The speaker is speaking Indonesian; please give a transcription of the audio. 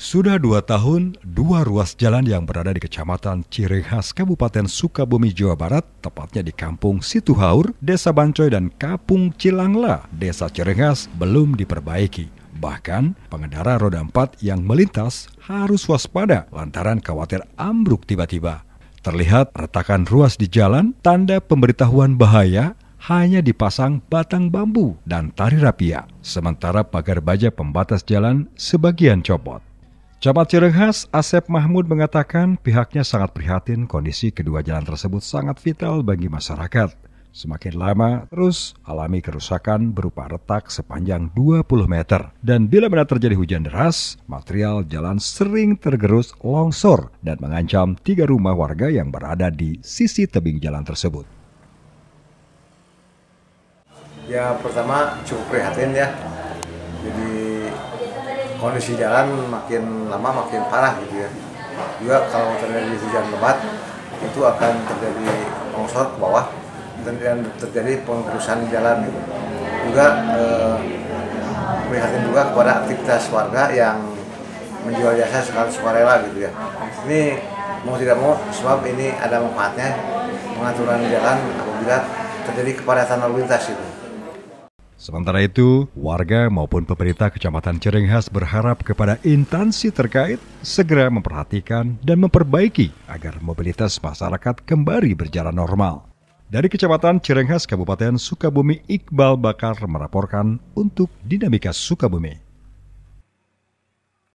Sudah dua tahun, dua ruas jalan yang berada di Kecamatan Cirehas, Kabupaten Sukabumi, Jawa Barat, tepatnya di Kampung Situhaur, Desa Bancoy, dan Kapung Cilangla, Desa Cirehas, belum diperbaiki. Bahkan, pengendara roda empat yang melintas harus waspada lantaran khawatir ambruk tiba-tiba. Terlihat retakan ruas di jalan, tanda pemberitahuan bahaya, hanya dipasang batang bambu dan tari rapia, sementara pagar baja pembatas jalan sebagian copot. Camat Cirenghas, Asep Mahmud mengatakan pihaknya sangat prihatin kondisi kedua jalan tersebut sangat vital bagi masyarakat. Semakin lama terus alami kerusakan berupa retak sepanjang 20 meter. Dan bila benar terjadi hujan deras, material jalan sering tergerus longsor dan mengancam tiga rumah warga yang berada di sisi tebing jalan tersebut. Ya pertama cukup prihatin ya. Jadi kondisi jalan makin lama makin parah gitu ya juga kalau terjadi hujan lebat itu akan terjadi longsor ke bawah dan terjadi pengurusan jalan gitu. juga eh, juga kepada aktivitas warga yang menjual jasa sekali sukarela gitu ya ini mau tidak mau sebab ini ada manfaatnya pengaturan jalan apabila terjadi kepadatan lalu lintas itu Sementara itu, warga maupun pemerintah Kecamatan Cirenghas berharap kepada instansi terkait segera memperhatikan dan memperbaiki agar mobilitas masyarakat kembali berjalan normal. Dari Kecamatan Cirenghas, Kabupaten Sukabumi, Iqbal Bakar melaporkan untuk Dinamika Sukabumi.